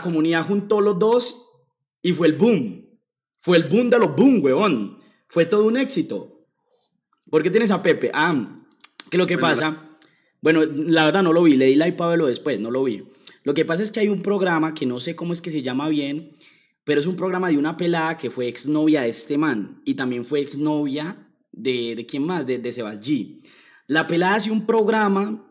comunidad juntó los dos y fue el boom. Fue el boom de los boom, weón. Fue todo un éxito. porque tienes a Pepe? Ah, que lo que pasa... Bueno, la verdad no lo vi, le di like para después, no lo vi. Lo que pasa es que hay un programa que no sé cómo es que se llama bien, pero es un programa de una pelada que fue exnovia de este man y también fue exnovia de, de quién más, de, de Sebas G. La pelada hace un programa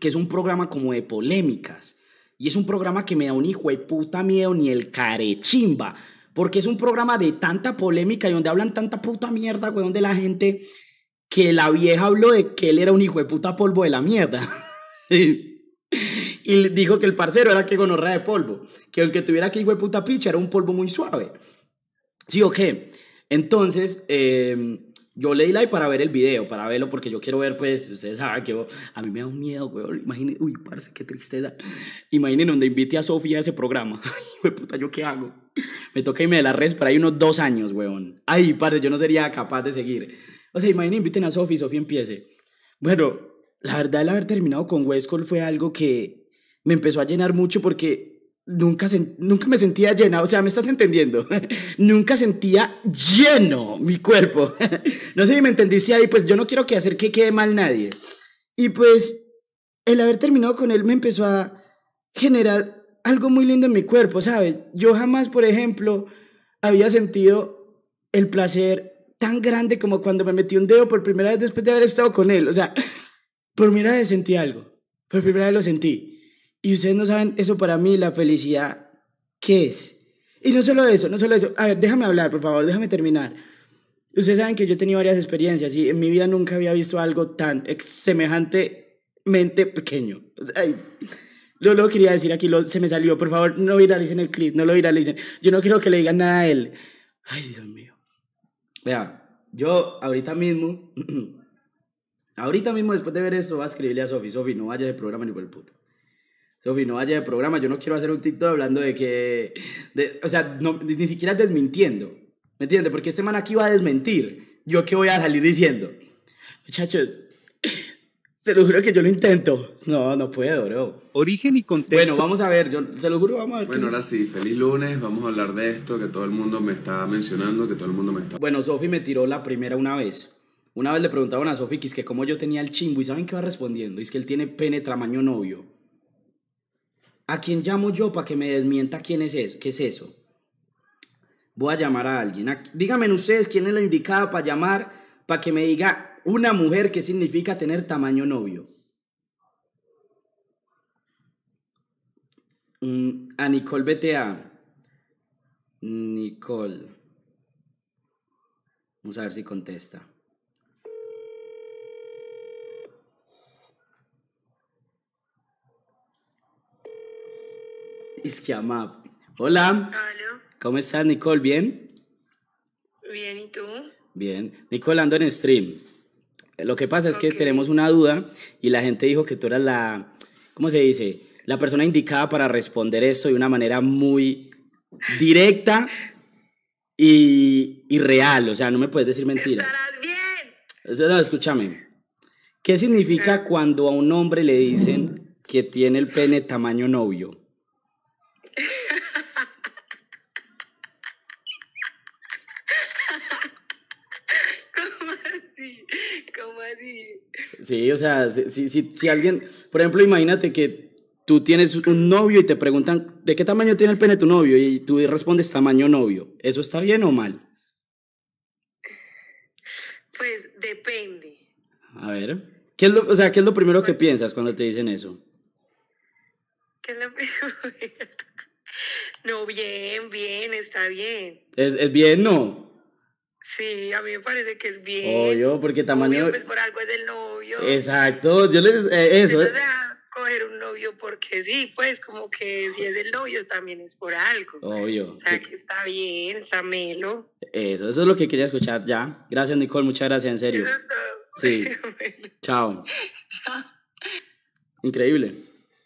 que es un programa como de polémicas. Y es un programa que me da un hijo de puta miedo ni el carechimba. Porque es un programa de tanta polémica y donde hablan tanta puta mierda, weón, de la gente que la vieja habló de que él era un hijo de puta polvo de la mierda. y dijo que el parcero era que gonorrea de polvo. Que aunque tuviera que hijo de puta picha era un polvo muy suave. ¿Sí o qué? Entonces, em, yo le di like para ver el video, para verlo, porque yo quiero ver, pues, ustedes saben que a mí me da un miedo, weón. Imaginen, uy, parce, qué tristeza. Imaginen donde invite a Sofía a ese programa. Ay, puta, ¿yo qué hago? Me toca irme de la red pero ahí unos dos años, weón. Ay, parce, yo no sería capaz de seguir. O sea, imaginen, inviten a Sofía y Sofía empiece. Bueno, la verdad, el haber terminado con Westcold fue algo que me empezó a llenar mucho porque nunca, nunca me sentía llena, o sea, me estás entendiendo, nunca sentía lleno mi cuerpo. no sé si me entendiste ahí, pues yo no quiero que hacer que quede mal nadie. Y pues el haber terminado con él me empezó a generar algo muy lindo en mi cuerpo, ¿sabes? Yo jamás, por ejemplo, había sentido el placer tan grande como cuando me metí un dedo por primera vez después de haber estado con él. O sea, por primera vez sentí algo, por primera vez lo sentí. Y ustedes no saben, eso para mí, la felicidad, ¿qué es? Y no solo eso, no solo eso. A ver, déjame hablar, por favor, déjame terminar. Ustedes saben que yo he tenido varias experiencias y en mi vida nunca había visto algo tan semejantemente pequeño. Ay, lo quería decir aquí, lo, se me salió. Por favor, no viralicen el clip, no lo viralicen. Yo no quiero que le digan nada a él. Ay, Dios mío. Vea, yo ahorita mismo, ahorita mismo después de ver esto, voy a escribirle a Sofi. Sofi, no vayas de programa ni por el puto. Sofi, no vaya de programa, yo no quiero hacer un TikTok hablando de que, o sea, ni, siquiera desmintiendo, ¿me entiendes? Porque este man aquí va a desmentir, yo qué voy a salir diciendo. Muchachos, se lo juro que yo lo intento. No, no puedo, bro. Origen y contexto. Bueno, vamos a ver, yo se lo juro, vamos a ver. Bueno, ahora sí, feliz lunes, vamos a hablar de esto que todo el mundo me está mencionando, que todo el mundo me está... Bueno, Sofi me tiró la primera una vez. Una vez le preguntaban a Sofi que es que cómo yo tenía el chimbo y ¿saben qué va respondiendo? Es que él tiene pene tamaño novio. ¿A quién llamo yo para que me desmienta quién es eso? ¿Qué es eso? Voy a llamar a alguien. Díganme ustedes quién es la indicada para llamar, para que me diga una mujer que significa tener tamaño novio. Mm, a Nicole BTA. Nicole. Vamos a ver si contesta. Hola. ¿Cómo estás, Nicole? ¿Bien? Bien, ¿y tú? Bien. Nicole, ando en stream. Lo que pasa es que tenemos una duda y la gente dijo que tú eras la, ¿cómo se dice? La persona indicada para responder eso de una manera muy directa y, y real. O sea, no me puedes decir mentiras. Estarás bien. escúchame. ¿Qué significa cuando a un hombre le dicen que tiene el pene tamaño novio? Sí, o sea, si, alguien, por ejemplo, imagínate que tú tienes un novio y te preguntan, ¿de qué tamaño tiene el pene tu novio? Y tú respondes, tamaño novio. ¿Eso está bien o mal? Pues depende. A ver, ¿qué es lo, o sea, ¿qué es lo primero que piensas cuando te dicen eso? ¿Qué es lo primero? no, bien, bien, está bien. ¿Es, es bien, no? Sí, a mí me parece que es bien. Obvio, porque tamaño. Obvio, pues por algo es del novio. Exacto, yo les. Eh, eso. Entonces, voy a coger un novio porque sí, pues como que si es el novio también es por algo. Obvio. O sea, que está bien, está melo. Eso, eso es lo que quería escuchar ya. Gracias, Nicole, muchas gracias, en serio. Eso es todo. Sí. Chao. Chao. Increíble.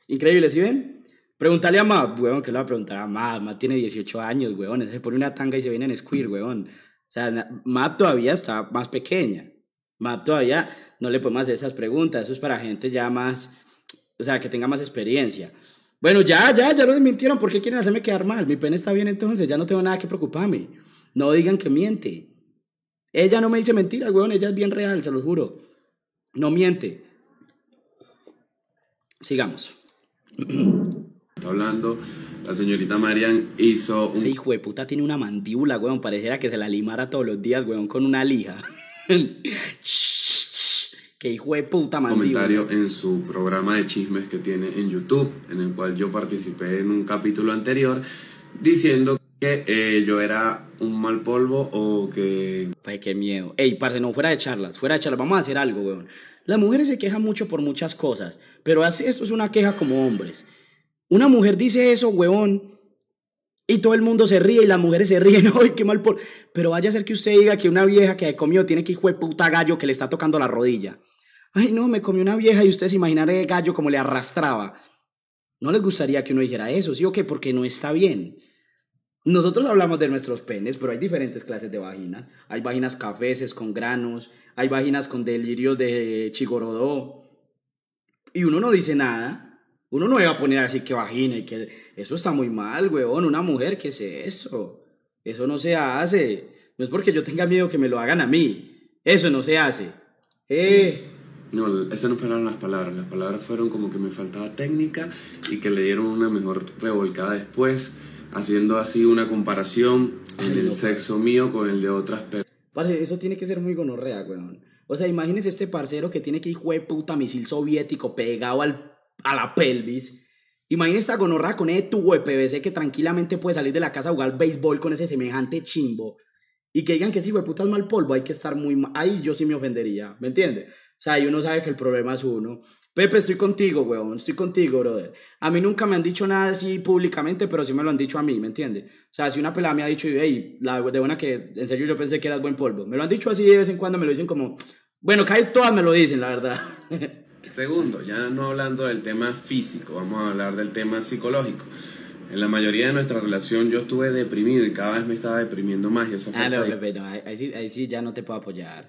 Increíble, ¿sí ven? Preguntale a Mab, weón, que le va a preguntar a Mab. Mab tiene 18 años, weón. Se pone una tanga y se viene en squeer, weón. O sea, Map todavía está más pequeña. Map todavía no le más hacer esas preguntas. Eso es para gente ya más, o sea, que tenga más experiencia. Bueno, ya, ya, ya lo desmintieron. ¿Por qué quieren hacerme quedar mal? Mi pene está bien entonces, ya no tengo nada que preocuparme. No digan que miente. Ella no me dice mentiras, weón. Ella es bien real, se lo juro. No miente. Sigamos. hablando. La señorita Marian hizo un... Ese hijo de puta tiene una mandíbula, weón. Pareciera que se la limara todos los días, weón, con una lija. Qué hijo de puta mandíbula. Comentario en su programa de chismes que tiene en YouTube, en el cual yo participé en un capítulo anterior, diciendo que eh, yo era un mal polvo o que... Pues qué miedo. Ey, parce, no, fuera de charlas, fuera de charlas. Vamos a hacer algo, weón. Las mujeres se quejan mucho por muchas cosas, pero esto es una queja como hombres. Una mujer dice eso, huevón, y todo el mundo se ríe y las mujeres se ríen. ¡Ay, qué mal por! Pero vaya a ser que usted diga que una vieja que ha comido tiene que hijo de puta gallo que le está tocando la rodilla. Ay, no, me comió una vieja y ustedes se el gallo como le arrastraba. No les gustaría que uno dijera eso, ¿sí o qué? Porque no está bien. Nosotros hablamos de nuestros penes, pero hay diferentes clases de vaginas. Hay vaginas cafeces con granos, hay vaginas con delirios de chigorodó. Y uno no dice nada uno no iba a poner así que vagina y que eso está muy mal, weón. Una mujer, ¿qué es eso? Eso no se hace. No es porque yo tenga miedo que me lo hagan a mí. Eso no se hace. Eh. No, esas no fueron las palabras. Las palabras fueron como que me faltaba técnica y que le dieron una mejor revolcada después, haciendo así una comparación en el sexo mío con el de otras personas. eso tiene que ser muy gonorrea, weón. O sea, imagínense este parcero que tiene que ir puta misil soviético pegado al a la pelvis. imagínese esta gonorra con ese tubo de PVC que tranquilamente puede salir de la casa a jugar béisbol con ese semejante chimbo. Y que digan que si hijo puta es mal polvo, hay que estar muy Ahí yo sí me ofendería, ¿me entiendes? O sea, ahí uno sabe que el problema es uno. Pepe, estoy contigo, güey, estoy contigo, brother. A mí nunca me han dicho nada así públicamente, pero sí me lo han dicho a mí, ¿me entiende O sea, si una pelada me ha dicho, hey, la de buena que en serio yo pensé que eras buen polvo. Me lo han dicho así de vez en cuando, me lo dicen como, bueno, casi todas me lo dicen, la verdad. Segundo, ya no hablando del tema físico, vamos a hablar del tema psicológico. En la mayoría de nuestra relación yo estuve deprimido y cada vez me estaba deprimiendo más. Y eso ah, no, Pepe, ahí, sí, ya no te puedo apoyar.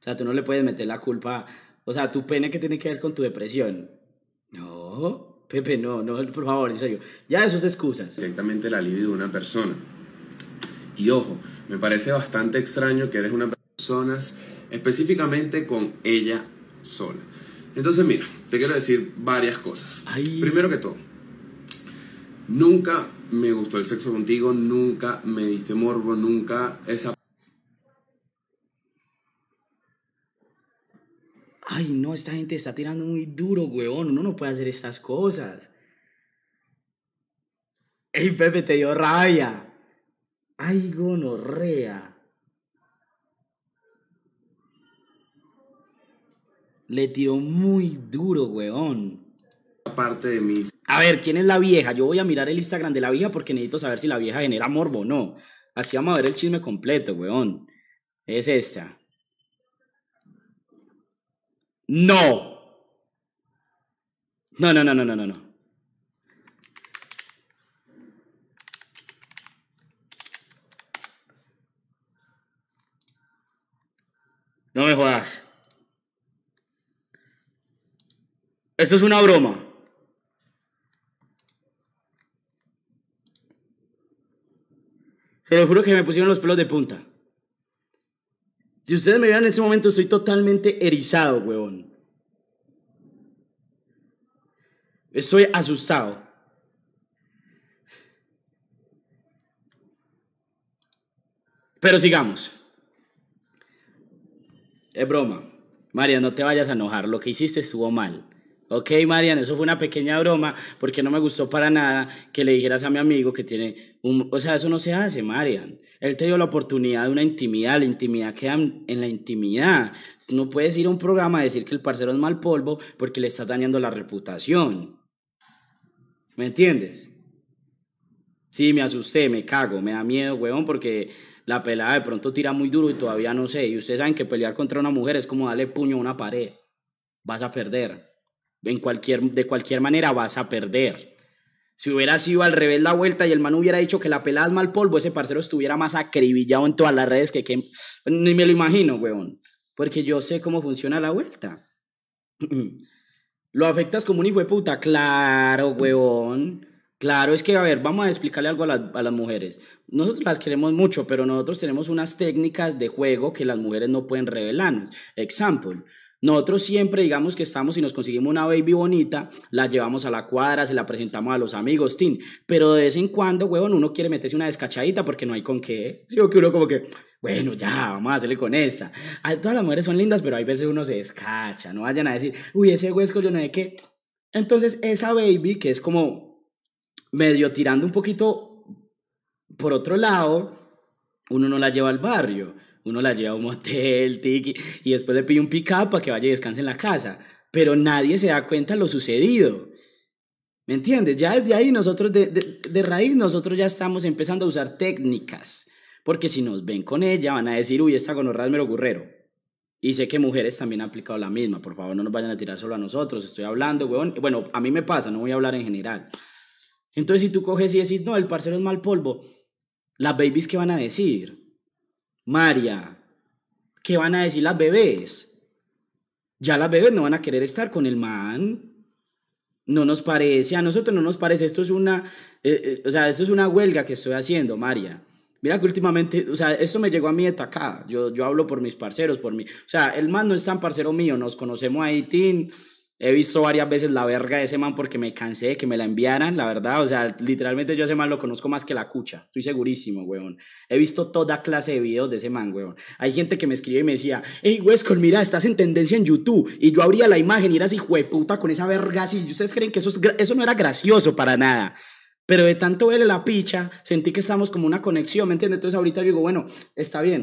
O sea, tú no le puedes meter la culpa. O sea, tu pene que tiene que ver con tu depresión. No, Pepe, no, no, por favor, en serio. Ya eso es excusas. Directamente la libido de una persona. Y ojo, me parece bastante extraño que eres una persona específicamente con ella sola. Entonces, mira, te quiero decir varias cosas. Primero que todo, nunca me gustó el sexo contigo, nunca me diste morbo, nunca esa... Ay, no, esta gente está tirando muy duro, weón. Uno no puede hacer estas cosas. Ey, Pepe, te dio rabia. Ay, gonorrea. Le tiró muy duro, weón. Aparte de mí. A ver, ¿quién es la vieja? Yo voy a mirar el Instagram de la vieja porque necesito saber si la vieja genera morbo o no. Aquí vamos a ver el chisme completo, weón. Es esta. No. No, no, no, no, no, no, no. No me juegas Esto es una broma. Se lo juro que me pusieron los pelos de punta. Si ustedes me vieran en ese momento, estoy totalmente erizado, huevón. Estoy asustado. Pero sigamos. Es broma. María, no te vayas a enojar. Lo que hiciste estuvo mal. Ok, Marian, eso fue una pequeña broma porque no me gustó para nada que le dijeras a mi amigo que tiene un... O sea, eso no se hace, Marian. Él te dio la oportunidad de una intimidad, la intimidad queda en la intimidad. No puedes ir a un programa a decir que el parcero es mal polvo porque le estás dañando la reputación. ¿Me entiendes? Sí, me asusté, me cago, me da miedo, huevón, porque la pelada de pronto tira muy duro y todavía no sé. Y ustedes saben que pelear contra una mujer es como darle puño a una pared. Vas a perder cualquier, de cualquier manera vas a perder. Si hubiera sido al revés la vuelta y el man hubiera dicho que la pelada mal polvo, ese parcero estuviera más acribillado en todas las redes que, ni me lo imagino, weón. Porque yo sé cómo funciona la vuelta. lo afectas como un hijo de puta, claro, weón. Claro, es que, a ver, vamos a explicarle algo a las mujeres. Nosotros las queremos mucho, pero nosotros tenemos unas técnicas de juego que las mujeres no pueden revelarnos. Example, nosotros siempre digamos que estamos y nos conseguimos una baby bonita, la llevamos a la cuadra, se la presentamos a los amigos, tin. Pero de vez en cuando, huevón, uno quiere meterse una descachadita porque no hay con qué. Sino que uno como que, bueno, ya, vamos a hacerle con esta. todas las mujeres son lindas, pero hay veces uno se descacha. No vayan a decir, uy, ese huesco yo no sé qué. Entonces, esa baby que es como medio tirando un poquito por otro lado, uno no la lleva al barrio uno la lleva a un motel, tiki, y después le pide un pick-up para que vaya y descanse en la casa. Pero nadie se da cuenta de lo sucedido. ¿Me entiendes? Ya desde ahí nosotros, de, raíz, nosotros ya estamos empezando a usar técnicas. Porque si nos ven con ella, van a decir, uy, esta gonorra es mero gurrero. Y sé que mujeres también han aplicado la misma. Por favor, no nos vayan a tirar solo a nosotros. Estoy hablando, weón. Bueno, a mí me pasa, no voy a hablar en general. Entonces, si tú coges y decís, no, el parcero es mal polvo, las babies, ¿qué van a decir? María, ¿qué van a decir las bebés? Ya las bebés no van a querer estar con el man. No nos parece, a nosotros no nos parece. Esto es una, eh, eh, o sea, es una huelga que estoy haciendo, María. Mira que últimamente, o sea, esto me llegó a mí de tacada. Yo, yo hablo por mis parceros, por mí. O sea, el man no es tan parcero mío, nos conocemos ahí, Tin He visto varias veces la verga de ese man porque me cansé de que me la enviaran, la verdad. O sea, literalmente yo a ese man lo conozco más que la cucha. Estoy segurísimo, weón. He visto toda clase de videos de ese man, weón. Hay gente que me escribe y me decía, hey, Wescol, mira, estás en tendencia en YouTube. Y yo abría la imagen y era así, puta con esa verga así. ustedes creen que eso, eso no era gracioso para nada? Pero de tanto verle la picha, sentí que estamos como una conexión, ¿me entiendes? Entonces ahorita yo digo, bueno, está bien.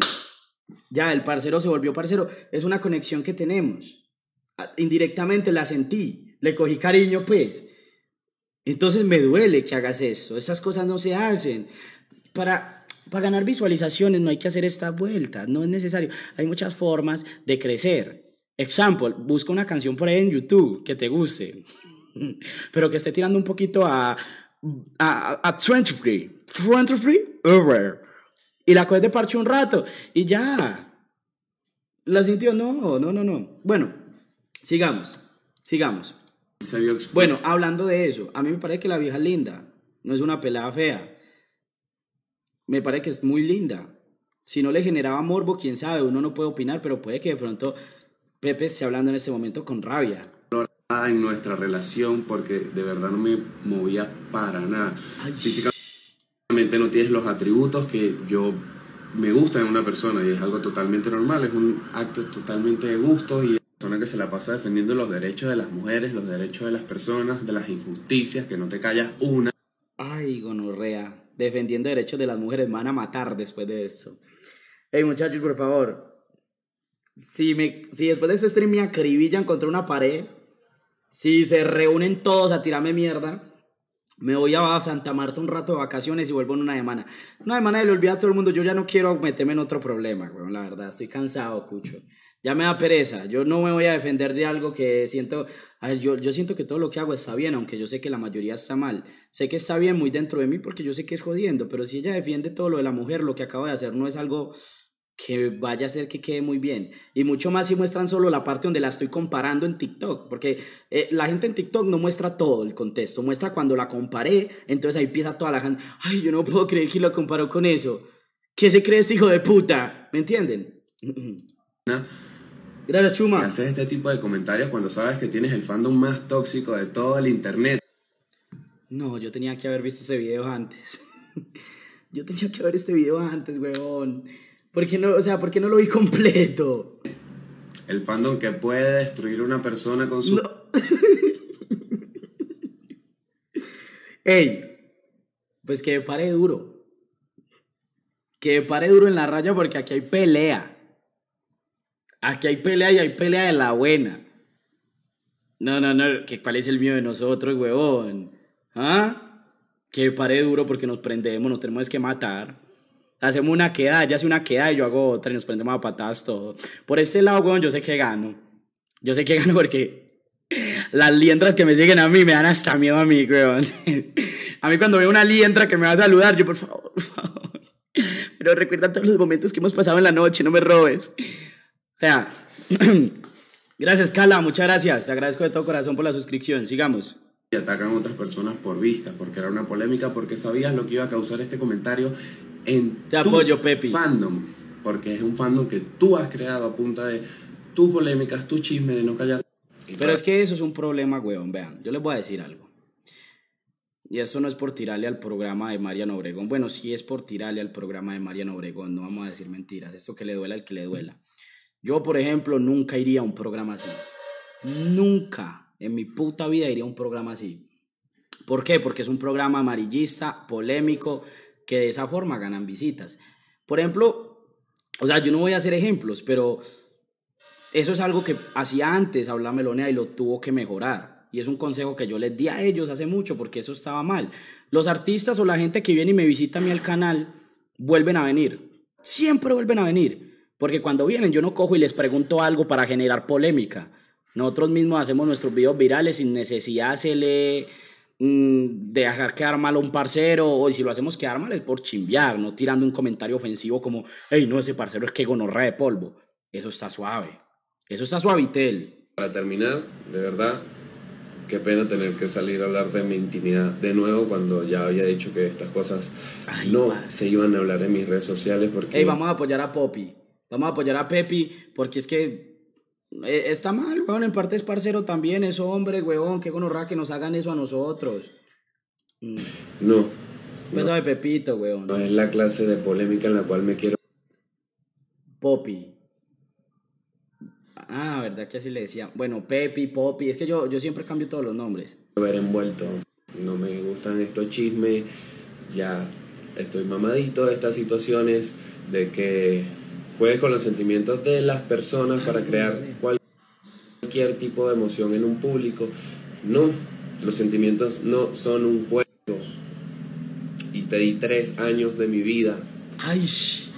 Ya, el parcero se volvió parcero. Es una conexión que tenemos indirectamente la sentí, le cogí cariño, pues. Entonces me duele que hagas eso... esas cosas no se hacen. Para, para ganar visualizaciones no hay que hacer esta vuelta, no es necesario. Hay muchas formas de crecer. Example, busca una canción por ahí en YouTube que te guste, pero que esté tirando un poquito a, a, a free, over. Y la coges de parche un rato y ya. La sintió, no, no, no, no. Bueno, Sigamos, sigamos. Bueno, hablando de eso, a mí me parece que la vieja es linda, no es una pelada fea. Me parece que es muy linda. Si no le generaba morbo, quién sabe, uno no puede opinar, pero puede que de pronto Pepe esté hablando en ese momento con rabia. En nuestra relación, porque de verdad no me movía para nada. Físicamente no tienes los atributos que yo me gusta en una persona y es algo totalmente normal, es un acto totalmente de gusto y persona que se la pasa defendiendo los derechos de las mujeres, los derechos de las personas, de las injusticias, que no te callas una. Ay, gonorrea, defendiendo derechos de las mujeres, van a matar después de eso. Hey muchachos, por favor, si, me, si después de este stream me acribillan contra una pared, si se reúnen todos a tirarme mierda, me voy a Santa Marta un rato de vacaciones y vuelvo en una semana. Una semana le olvida a todo el mundo, yo ya no quiero meterme en otro problema, la verdad, estoy cansado, cucho ya me da pereza, yo no me voy a defender de algo que siento, yo, yo siento que todo lo que hago está bien, aunque yo sé que la mayoría está mal, sé que está bien muy dentro de mí porque yo sé que es jodiendo, pero si ella defiende todo lo de la mujer, lo que acaba de hacer no es algo que vaya a ser que quede muy bien. Y mucho más si muestran solo la parte donde la estoy comparando en TikTok, porque eh, la gente en TikTok no muestra todo el contexto, muestra cuando la comparé, entonces ahí empieza toda la gente, ay, yo no puedo creer que lo comparó con eso. ¿Qué se cree este hijo de puta? ¿Me entienden? No. Gracias, Chuma. Haces este tipo de comentarios cuando sabes que tienes el fandom más tóxico de todo el internet. No, yo tenía que haber visto ese video antes. yo tenía que ver este video antes, weón. ¿Por qué no, o sea, ¿por qué no lo vi completo? El fandom que puede destruir una persona con su... Ey, pues que pare duro. Que pare duro en la raya porque aquí hay pelea. Aquí hay pelea y hay pelea de la buena. No, no, no, que cuál es el mío de nosotros, huevón. ¿Ah? Que pare duro porque nos prendemos, nos tenemos que matar. Hacemos una queda, ya hace una queda y yo hago otra y nos prendemos a patadas todo. Por este lado, huevón, yo sé que gano. Yo sé que gano porque las lientras que me siguen a mí me dan hasta miedo a mí, huevón A mí cuando veo una lientra que me va a saludar, yo por favor, por favor. Pero recuerda todos los momentos que hemos pasado en la noche, no me robes. O sea, gracias, Cala, muchas gracias. Te agradezco de todo corazón por la suscripción. Sigamos. Y atacan otras personas por vista, porque era una polémica, porque sabías lo que iba a causar este comentario en Te tu apoyo, Pepi. fandom, porque es un fandom que tú has creado a punta de tus polémicas, tu chisme de no callar. Pero es que eso es un problema, weón. Vean, yo les voy a decir algo. Y eso no es por tirarle al programa de Mariano Obregón. Bueno, sí es por tirarle al programa de Mariano Obregón, no vamos a decir mentiras. Esto que le duela al que le duela. Yo, por ejemplo, nunca iría a un programa así. Nunca en mi puta vida iría a un programa así. ¿Por qué? Porque es un programa amarillista, polémico, que de esa forma ganan visitas. Por ejemplo, o sea, yo no voy a hacer ejemplos, pero eso es algo que hacía antes Habla Melonea y lo tuvo que mejorar. Y es un consejo que yo les di a ellos hace mucho porque eso estaba mal. Los artistas o la gente que viene y me visita a mí al canal vuelven a venir. Siempre vuelven a venir porque cuando vienen yo no cojo y les pregunto algo para generar polémica. Nosotros mismos hacemos nuestros videos virales sin necesidad de mm, dejar quedar mal a un parcero o si lo hacemos quedar mal es por chimbiar, no tirando un comentario ofensivo como, hey, no, ese parcero es que gonorra de polvo. Eso está suave. Eso está suavitel. Para terminar, de verdad, qué pena tener que salir a hablar de mi intimidad de nuevo cuando ya había dicho que estas cosas no se iban a hablar en mis redes sociales porque... Hey, vamos a apoyar a Poppy. Vamos a apoyar a Pepi, porque es que eh, está mal, weón. En parte es parcero también, es hombre, weón. Qué gonorra que nos hagan eso a nosotros. Mm. No. Pues no. Pepito, weón. No es la clase de polémica en la cual me quiero. Popi. Ah, verdad que así le decía. Bueno, Pepi, Popi. Es que yo, yo siempre cambio todos los nombres. Ver envuelto. No me gustan estos chismes. Ya estoy mamadito de estas situaciones de que puedes con los sentimientos de las personas para crear cualquier tipo de emoción en un público. No, los sentimientos no son un juego. Y te di tres años de mi vida. Ay.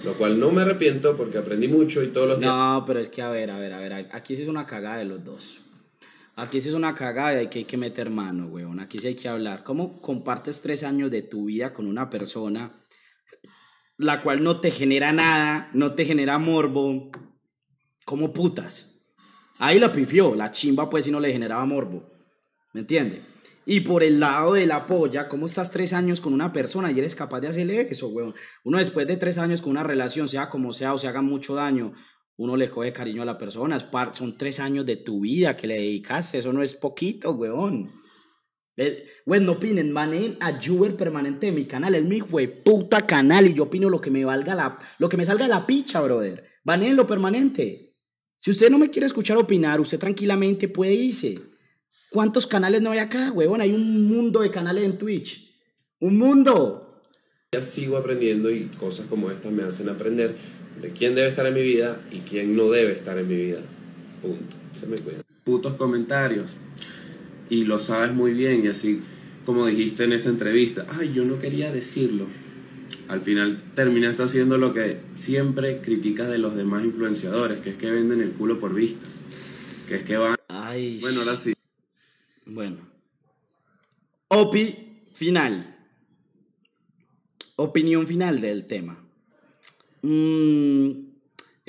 Lo cual no me arrepiento porque aprendí mucho y todos los días. No, pero es que a ver, a ver, a ver. Aquí sí es una cagada de los dos. Aquí sí es una cagada de que hay que meter mano, weón. Aquí sí hay que hablar. ¿Cómo compartes tres años de tu vida con una persona? la cual no te genera nada, no te genera morbo, como putas. Ahí la pifió, la chimba pues si no le generaba morbo, ¿me entiende? Y por el lado de la polla, ¿cómo estás tres años con una persona y eres capaz de hacerle eso, weón? Uno después de tres años con una relación, sea como sea o se haga mucho daño, uno le coge cariño a la persona. Son tres años de tu vida que le dedicaste, eso no es poquito, weón bueno no opinen, manen a Juber permanente de mi canal. Es mi puta canal y yo opino lo que me valga la, lo que me salga la picha, brother. Banen lo permanente. Si usted no me quiere escuchar opinar, usted tranquilamente puede irse. ¿Cuántos canales no hay acá, huevón? Hay un mundo de canales en Twitch. ¡Un mundo! Ya sigo aprendiendo y cosas como estas me hacen aprender de quién debe estar en mi vida y quién no debe estar en mi vida. Punto. Se me cuida. Putos comentarios y lo sabes muy bien y así como dijiste en esa entrevista, ay, yo no quería decirlo. Al final terminaste haciendo lo que siempre criticas de los demás influenciadores, que es que venden el culo por vistas. Que es que van... Ay. Bueno, ahora sí. Bueno. Opi final. Opinión final del tema. Mmm...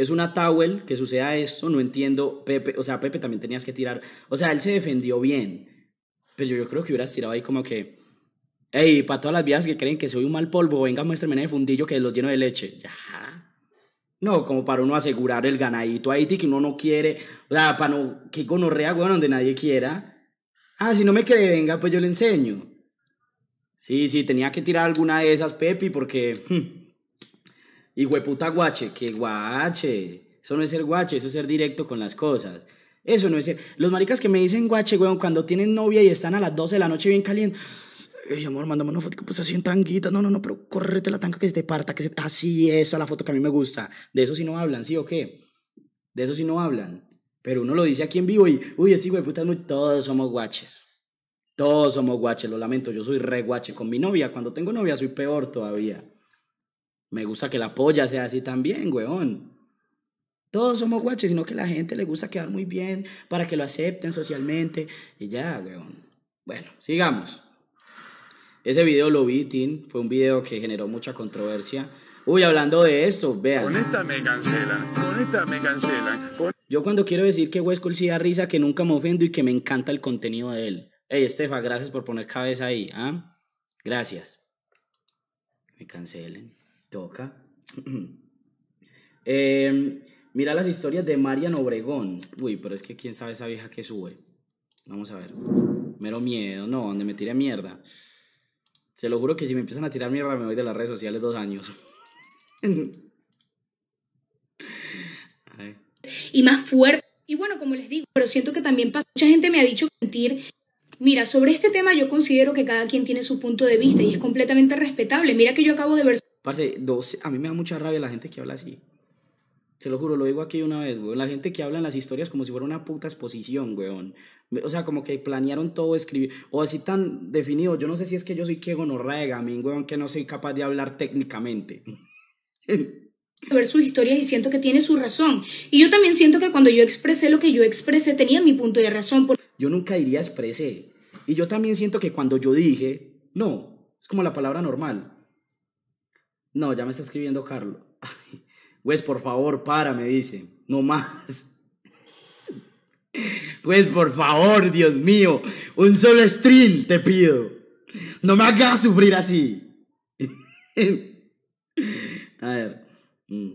Es una towel que suceda esto, no entiendo, Pepe, o sea, Pepe también tenías que tirar, o sea, él se defendió bien, pero yo, creo que hubieras tirado ahí como que, hey, para todas las vías que creen que soy un mal polvo, venga, muéstrame el fundillo que lo lleno de leche. Ya. No, como para uno asegurar el ganadito ahí, que uno no quiere, o sea, para no, que gonorrea, bueno, donde nadie quiera. Ah, si no me quede venga, pues yo le enseño. Sí, sí, tenía que tirar alguna de esas, Pepe, porque... Hmm, y hueputa guache, que guache. Eso no es ser guache, eso es ser directo con las cosas. Eso no es ser. Los maricas que me dicen guache, weón, cuando tienen novia y están a las 12 de la noche bien caliente. Ey, amor, mándame una foto que pues así en tanguita. No, no, no, pero correte la tanga que se te parta. Que se... Así, esa la foto que a mí me gusta. De eso sí no hablan, ¿sí o qué? De eso sí no hablan. Pero uno lo dice aquí en vivo y, uy, así, güey puta, todos somos guaches. Todos somos guaches, lo lamento, yo soy re guache. Con mi novia, cuando tengo novia, soy peor todavía. Me gusta que la polla sea así también, weón. Todos somos guaches, sino que la gente le gusta quedar muy bien para que lo acepten socialmente y ya, weón. Bueno, sigamos. Ese video lo vi, Tim. Fue un video que generó mucha controversia. Uy, hablando de eso, vean. Con esta me cancelan, con esta me cancelan. Yo cuando quiero decir que Westcol sí risa, que nunca me ofendo y que me encanta el contenido de él. Hey, Estefa, gracias por poner cabeza ahí. ¿ah? Gracias. Me cancelen. Toca. Em, mira las historias de Marian Obregón. Uy, pero es que quién sabe esa vieja que sube. Vamos a ver. Mero miedo, no, donde me tire mierda. Se lo juro que si me empiezan a tirar mierda me voy de las redes sociales dos años. y más fuerte. Y bueno, como les digo, pero siento que también pasa. Mucha gente me ha dicho sentir Mira, sobre este tema yo considero que cada quien tiene su punto de vista y es completamente respetable. Mira que yo acabo de ver Parce, a mí me da mucha rabia la gente que habla así. Se lo juro, lo digo aquí una vez, güey. La gente que habla en las historias como si fuera una puta exposición, weón. O sea, como que planearon todo escribir. O así tan definido. Yo no sé si es que yo soy que gonorrea min que no soy capaz de hablar técnicamente. ver sus historias y siento que tiene su razón. Y yo también siento que cuando yo expresé lo que yo expresé, tenía mi punto de razón. Yo nunca diría expresé. Y yo también siento que cuando yo dije, no, es como la palabra normal no, ya me está escribiendo Carlos. pues por favor, para, me dice. No más. Pues por favor, Dios mío. Un solo stream te pido. No me hagas sufrir así. A ver. Mm.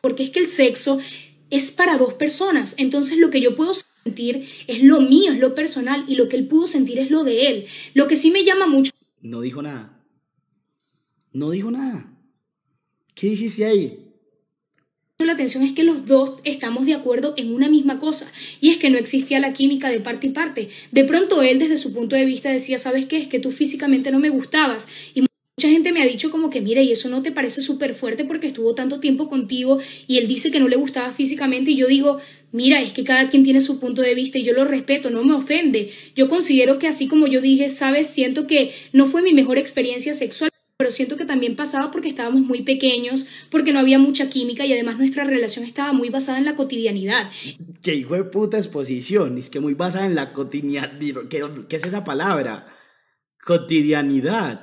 Porque es que el sexo es para dos personas. Entonces lo que yo puedo sentir es lo mío, es lo personal. Y lo que él pudo sentir es lo de él. Lo que sí me llama mucho. No dijo nada. No dijo nada. ¿Qué dijiste ahí? La atención es que los dos estamos de acuerdo en una misma cosa, y es que no existía la química de parte y parte. De pronto él desde su punto de vista decía, ¿sabes qué? Es que tú físicamente no me gustabas. Y mucha gente me ha dicho como que, mira, y eso no te parece súper fuerte porque estuvo tanto tiempo contigo y él dice que no le gustaba físicamente y yo digo, mira, es que cada quien tiene su punto de vista y yo lo respeto, no me ofende. Yo considero que así como yo dije, sabes, siento que no fue mi mejor experiencia sexual pero siento que también pasaba porque estábamos muy pequeños, porque no había mucha química y además nuestra relación estaba muy basada en la cotidianidad. Qué hijo de puta exposición, es que muy basada en la cotidianidad. ¿Qué, es esa palabra? Cotidianidad.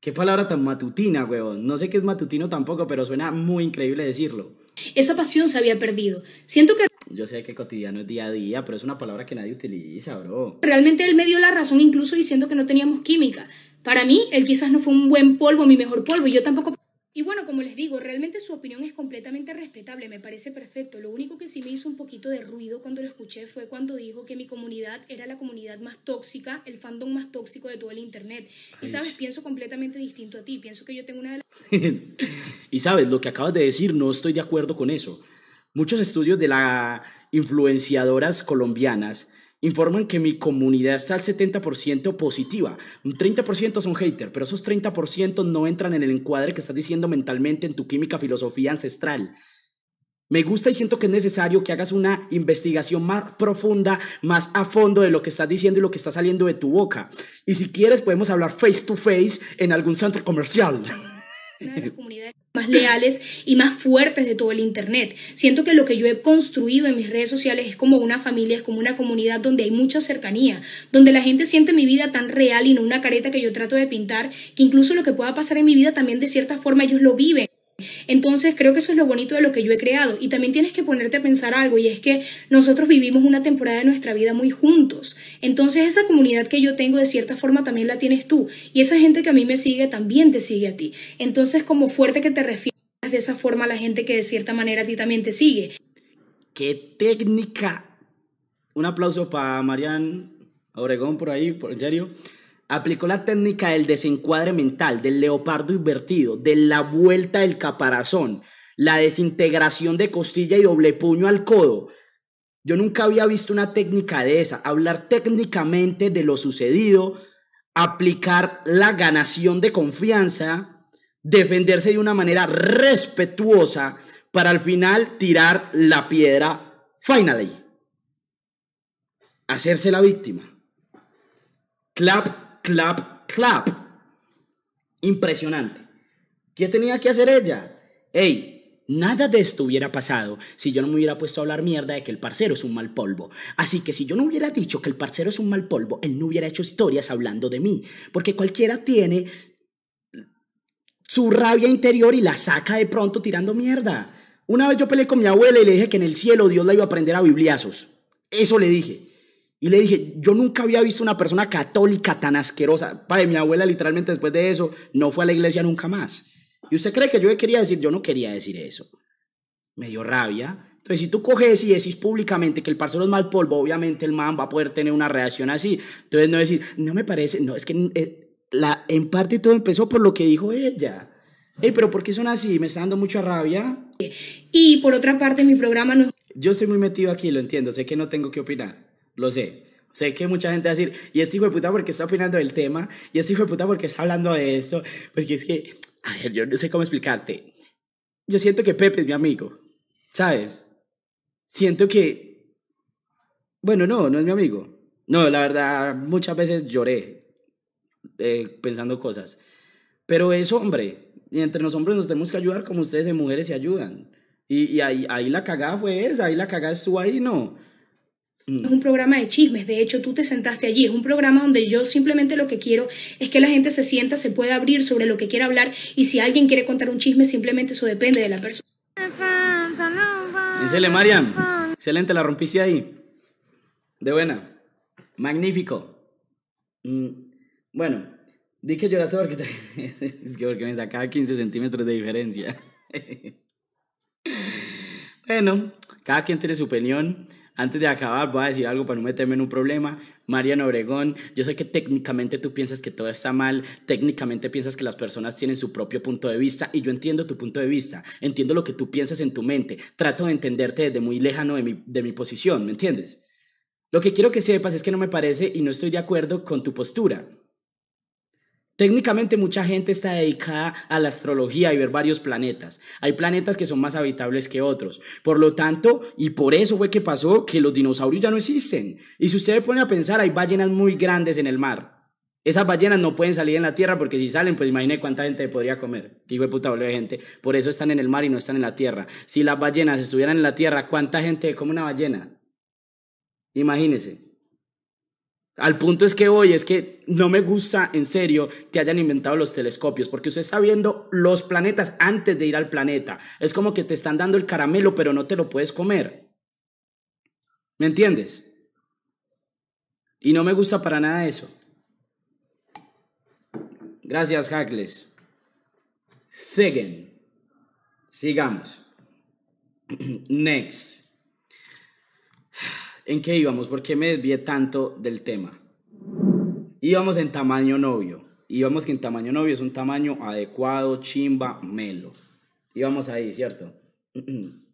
Qué palabra tan matutina, huevón. No sé qué es matutino tampoco, pero suena muy increíble decirlo. Esa pasión se había perdido. Siento que yo sé que cotidiano es día a día, pero es una palabra que nadie utiliza, bro. Realmente él me dio la razón incluso diciendo que no teníamos química. Para mí, él quizás no fue un buen polvo, mi mejor polvo, y yo tampoco... Y bueno, como les digo, realmente su opinión es completamente respetable, me parece perfecto. Lo único que sí me hizo un poquito de ruido cuando lo escuché fue cuando dijo que mi comunidad era la comunidad más tóxica, el fandom más tóxico de todo el Internet. Y sabes, pienso completamente distinto a ti, pienso que yo tengo una de las... y sabes, lo que acabas de decir, no estoy de acuerdo con eso. Muchos estudios de las influenciadoras colombianas informan que mi comunidad está al 70% positiva. Un 30% son hater, pero esos 30% no entran en el encuadre que estás diciendo mentalmente en tu química filosofía ancestral. Me gusta y siento que es necesario que hagas una investigación más profunda, más a fondo de lo que estás diciendo y lo que está saliendo de tu boca. Y si quieres, podemos hablar face to face en algún centro comercial más leales y más fuertes de todo el Internet. Siento que lo que yo he construido en mis redes sociales es como una familia, es como una comunidad donde hay mucha cercanía, donde la gente siente mi vida tan real y no una careta que yo trato de pintar, que incluso lo que pueda pasar en mi vida también de cierta forma ellos lo viven. Entonces creo que eso es lo bonito de lo que yo he creado y también tienes que ponerte a pensar algo y es que nosotros vivimos una temporada de nuestra vida muy juntos. Entonces esa comunidad que yo tengo de cierta forma también la tienes tú y esa gente que a mí me sigue también te sigue a ti. Entonces como fuerte que te refieras de esa forma a la gente que de cierta manera a ti también te sigue. ¡Qué técnica! Un aplauso para Marian Oregón por ahí, por, en serio aplicó la técnica del desencuadre mental, del leopardo invertido, de la vuelta del caparazón, la desintegración de costilla y doble puño al codo. Yo nunca había visto una técnica de esa, hablar técnicamente de lo sucedido, aplicar la ganación de confianza, defenderse de una manera respetuosa para al final tirar la piedra finally. Hacerse la víctima. Clap clap, clap. Impresionante. ¿Qué tenía que hacer ella? ¡Ey! Nada de esto hubiera pasado si yo no me hubiera puesto a hablar mierda de que el parcero es un mal polvo. Así que si yo no hubiera dicho que el parcero es un mal polvo, él no hubiera hecho historias hablando de mí. Porque cualquiera tiene su rabia interior y la saca de pronto tirando mierda. Una vez yo peleé con mi abuela y le dije que en el cielo Dios la iba a aprender a bibliazos. Eso le dije. Y le dije, yo nunca había visto una persona católica tan asquerosa. mi abuela literalmente después de eso no fue a la iglesia nunca más. ¿Y usted cree que yo quería decir? Yo no quería decir eso. Me dio rabia. Entonces, si tú coges y decís públicamente que el parcero es mal polvo, obviamente el man va a poder tener una reacción así. Entonces, no decir, no me parece, no, es que eh, la, en parte todo empezó por lo que dijo ella. Hey, pero ¿por qué son así? Me está dando mucha rabia. Y por otra parte, mi programa no... Yo estoy muy metido aquí, lo entiendo, sé que no tengo que opinar. Lo sé. Sé que mucha gente va a decir, y este hijo de puta porque está opinando del tema, y este hijo de puta porque está hablando de eso, porque es que, a ver, yo no sé cómo explicarte. Yo siento que Pepe es mi amigo, ¿sabes? Siento que, bueno, no, no es mi amigo. No, la verdad, muchas veces lloré eh, pensando cosas. Pero es hombre, y entre los hombres nos tenemos que ayudar como ustedes en mujeres se ayudan. Y, y ahí, ahí la cagada fue esa, ahí la cagada estuvo ahí, no Mm. Es un programa de chismes, de hecho tú te sentaste allí, es un programa donde yo simplemente lo que quiero es que la gente se sienta, se pueda abrir sobre lo que quiera hablar y si alguien quiere contar un chisme, simplemente eso depende de la persona. Excelente, Marian Excelente, la rompiste ahí. De buena. Magnífico. Mm. Bueno, di que lloraste porque, porque me sacaba 15 centímetros de diferencia. bueno, cada quien tiene su opinión. Antes de acabar, voy a decir algo para no meterme en un problema. Mariano Obregón, yo sé que técnicamente tú piensas que todo está mal, técnicamente piensas que las personas tienen su propio punto de vista y yo entiendo tu punto de vista, entiendo lo que tú piensas en tu mente, trato de entenderte desde muy lejano de mi, de mi posición, ¿me entiendes? Lo que quiero que sepas es que no me parece y no estoy de acuerdo con tu postura. Técnicamente mucha gente está dedicada a la astrología y ver varios planetas. Hay planetas que son más habitables que otros. Por lo tanto, y por eso fue que pasó que los dinosaurios ya no existen. Y si ustedes ponen pone a pensar, hay ballenas muy grandes en el mar. Esas ballenas no pueden salir en la tierra porque si salen, pues imagine cuánta gente podría comer. Hijo de puta, de gente. Por eso están en el mar y no están en la tierra. Si las ballenas estuvieran en la tierra, ¿cuánta gente come una ballena? Imagínense. Al punto es que hoy es que no me gusta en serio que hayan inventado los telescopios, porque usted está viendo los planetas antes de ir al planeta. Es como que te están dando el caramelo, pero no te lo puedes comer. ¿Me entiendes? Y no me gusta para nada eso. Gracias, Hackles. Siguen. Sigamos. Next. ¿En qué íbamos? ¿Por qué me desvié tanto del tema? Íbamos en tamaño novio. Íbamos que en tamaño novio es un tamaño adecuado, chimba, melo. Íbamos ahí, ¿cierto?